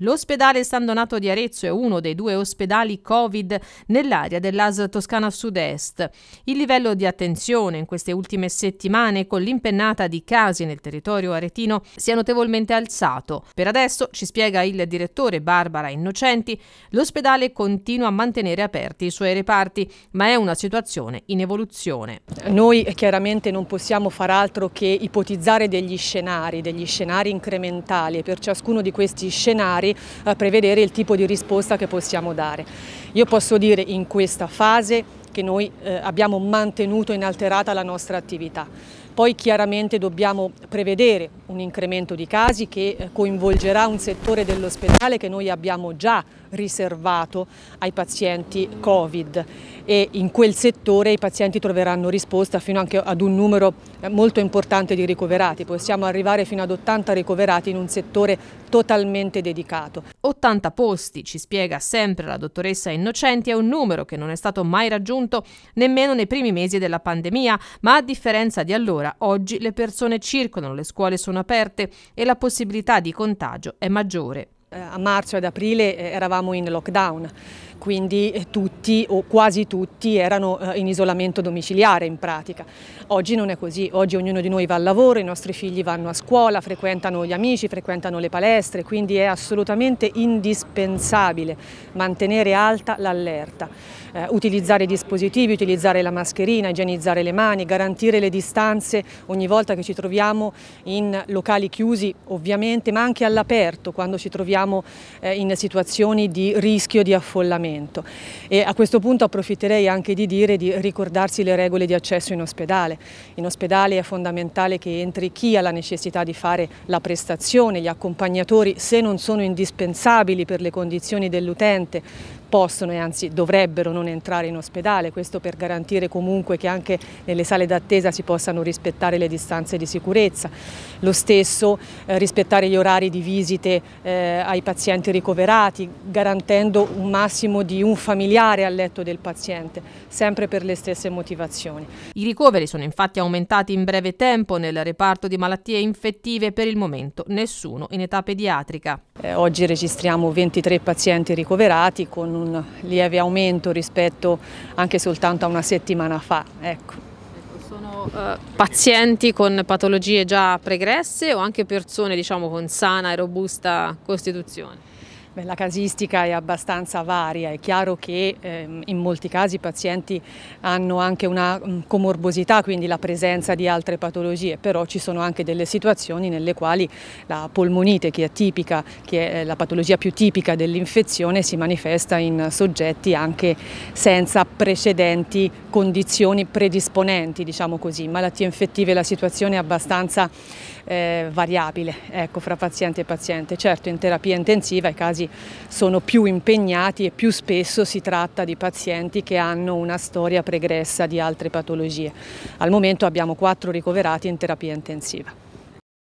L'ospedale San Donato di Arezzo è uno dei due ospedali Covid nell'area dell'AS Toscana Sud-Est. Il livello di attenzione in queste ultime settimane con l'impennata di casi nel territorio aretino si è notevolmente alzato. Per adesso, ci spiega il direttore Barbara Innocenti, l'ospedale continua a mantenere aperti i suoi reparti, ma è una situazione in evoluzione. Noi eh, chiaramente non possiamo far altro che ipotizzare degli scenari, degli scenari incrementali e per ciascuno di questi scenari magari eh, prevedere il tipo di risposta che possiamo dare. Io posso dire in questa fase che noi eh, abbiamo mantenuto inalterata la nostra attività. Poi chiaramente dobbiamo prevedere un incremento di casi che eh, coinvolgerà un settore dell'ospedale che noi abbiamo già riservato ai pazienti Covid e in quel settore i pazienti troveranno risposta fino anche ad un numero eh, molto importante di ricoverati. Possiamo arrivare fino ad 80 ricoverati in un settore totalmente dedicato. 80 posti, ci spiega sempre la dottoressa Innocenti, è un numero che non è stato mai raggiunto nemmeno nei primi mesi della pandemia, ma a differenza di allora ancora, oggi le persone circolano, le scuole sono aperte e la possibilità di contagio è maggiore. Eh, a marzo ed aprile eh, eravamo in lockdown, quindi eh, tutti o quasi tutti erano in isolamento domiciliare in pratica. Oggi non è così, oggi ognuno di noi va al lavoro, i nostri figli vanno a scuola, frequentano gli amici, frequentano le palestre, quindi è assolutamente indispensabile mantenere alta l'allerta, utilizzare i dispositivi, utilizzare la mascherina, igienizzare le mani, garantire le distanze ogni volta che ci troviamo in locali chiusi ovviamente, ma anche all'aperto quando ci troviamo siamo eh, in situazioni di rischio di affollamento e a questo punto approfitterei anche di dire di ricordarsi le regole di accesso in ospedale. In ospedale è fondamentale che entri chi ha la necessità di fare la prestazione, gli accompagnatori se non sono indispensabili per le condizioni dell'utente possono e anzi dovrebbero non entrare in ospedale, questo per garantire comunque che anche nelle sale d'attesa si possano rispettare le distanze di sicurezza. Lo stesso eh, rispettare gli orari di visite eh, ai pazienti ricoverati, garantendo un massimo di un familiare al letto del paziente, sempre per le stesse motivazioni. I ricoveri sono infatti aumentati in breve tempo nel reparto di malattie infettive per il momento nessuno in età pediatrica. Eh, oggi registriamo 23 pazienti ricoverati con un un lieve aumento rispetto anche soltanto a una settimana fa. Ecco. ecco. Sono eh, pazienti con patologie già pregresse o anche persone diciamo, con sana e robusta costituzione? la casistica è abbastanza varia, è chiaro che ehm, in molti casi i pazienti hanno anche una mh, mm, comorbosità, quindi la presenza di altre patologie, però ci sono anche delle situazioni nelle quali la polmonite, che è tipica, che è la patologia più tipica dell'infezione, si manifesta in soggetti anche senza precedenti condizioni predisponenti, diciamo così. Malattie infettive la situazione è abbastanza eh, variabile ecco, fra paziente e paziente. Certo in terapia intensiva i casi sono più impegnati e più spesso si tratta di pazienti che hanno una storia pregressa di altre patologie. Al momento abbiamo quattro ricoverati in terapia intensiva.